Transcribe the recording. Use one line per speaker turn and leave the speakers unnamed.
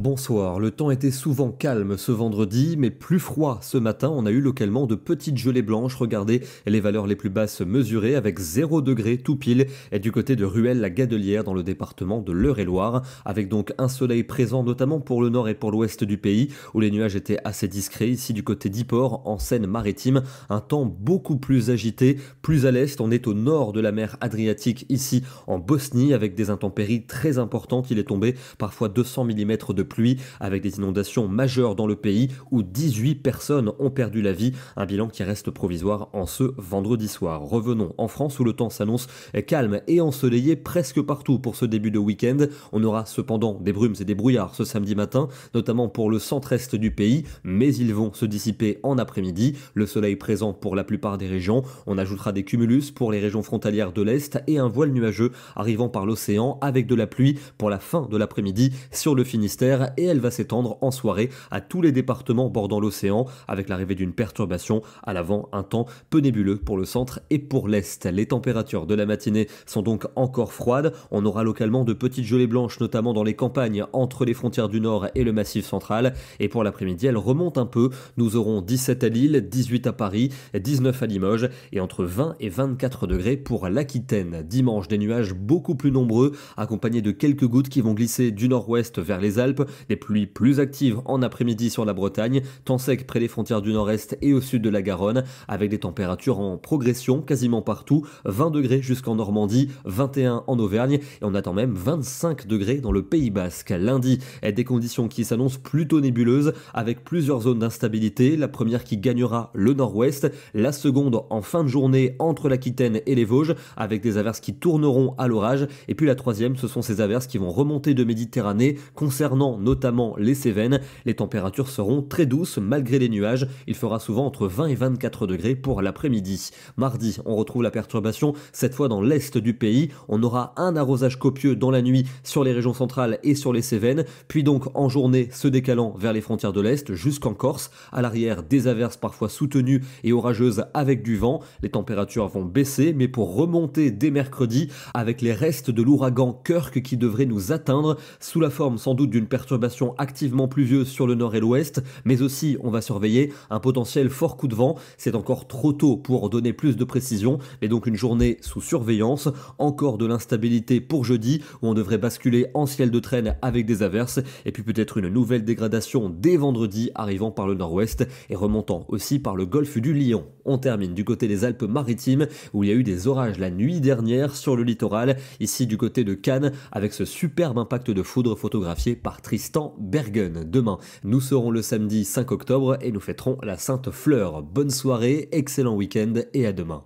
bonsoir. Le temps était souvent calme ce vendredi, mais plus froid ce matin. On a eu localement de petites gelées blanches. Regardez les valeurs les plus basses mesurées avec 0 degré tout pile et du côté de Ruelle-la-Gadelière dans le département de l'Eure-et-Loire, avec donc un soleil présent notamment pour le nord et pour l'ouest du pays où les nuages étaient assez discrets. Ici du côté d'Yport en Seine-Maritime, un temps beaucoup plus agité. Plus à l'est, on est au nord de la mer Adriatique ici en Bosnie avec des intempéries très importantes. Il est tombé parfois 200 mm de pluie, avec des inondations majeures dans le pays où 18 personnes ont perdu la vie, un bilan qui reste provisoire en ce vendredi soir. Revenons en France où le temps s'annonce calme et ensoleillé presque partout pour ce début de week-end. On aura cependant des brumes et des brouillards ce samedi matin, notamment pour le centre-est du pays, mais ils vont se dissiper en après-midi. Le soleil présent pour la plupart des régions. On ajoutera des cumulus pour les régions frontalières de l'Est et un voile nuageux arrivant par l'océan avec de la pluie pour la fin de l'après-midi sur le Finistère et elle va s'étendre en soirée à tous les départements bordant l'océan avec l'arrivée d'une perturbation à l'avant, un temps peu nébuleux pour le centre et pour l'est. Les températures de la matinée sont donc encore froides. On aura localement de petites gelées blanches, notamment dans les campagnes entre les frontières du nord et le massif central. Et pour l'après-midi, elle remonte un peu. Nous aurons 17 à Lille, 18 à Paris, 19 à Limoges et entre 20 et 24 degrés pour l'Aquitaine. Dimanche, des nuages beaucoup plus nombreux, accompagnés de quelques gouttes qui vont glisser du nord-ouest vers les Alpes des pluies plus actives en après-midi sur la Bretagne, temps sec près des frontières du nord-est et au sud de la Garonne, avec des températures en progression quasiment partout, 20 degrés jusqu'en Normandie, 21 en Auvergne, et on attend même 25 degrés dans le Pays Basque. Lundi, des conditions qui s'annoncent plutôt nébuleuses, avec plusieurs zones d'instabilité, la première qui gagnera le nord-ouest, la seconde en fin de journée entre l'Aquitaine et les Vosges, avec des averses qui tourneront à l'orage, et puis la troisième, ce sont ces averses qui vont remonter de Méditerranée, concernant notamment les Cévennes. Les températures seront très douces malgré les nuages. Il fera souvent entre 20 et 24 degrés pour l'après-midi. Mardi, on retrouve la perturbation, cette fois dans l'est du pays. On aura un arrosage copieux dans la nuit sur les régions centrales et sur les Cévennes, puis donc en journée se décalant vers les frontières de l'est jusqu'en Corse. À l'arrière, des averses parfois soutenues et orageuses avec du vent. Les températures vont baisser, mais pour remonter dès mercredi avec les restes de l'ouragan Kirk qui devrait nous atteindre sous la forme sans doute d'une perturbation activement pluvieuse sur le nord et l'ouest, mais aussi on va surveiller un potentiel fort coup de vent. C'est encore trop tôt pour donner plus de précision, mais donc une journée sous surveillance, encore de l'instabilité pour jeudi où on devrait basculer en ciel de traîne avec des averses et puis peut-être une nouvelle dégradation dès vendredi arrivant par le nord-ouest et remontant aussi par le golfe du Lion. On termine du côté des Alpes-Maritimes où il y a eu des orages la nuit dernière sur le littoral, ici du côté de Cannes avec ce superbe impact de foudre photographié par Tristan. Bergen. Demain, nous serons le samedi 5 octobre et nous fêterons la Sainte Fleur. Bonne soirée, excellent week-end et à demain.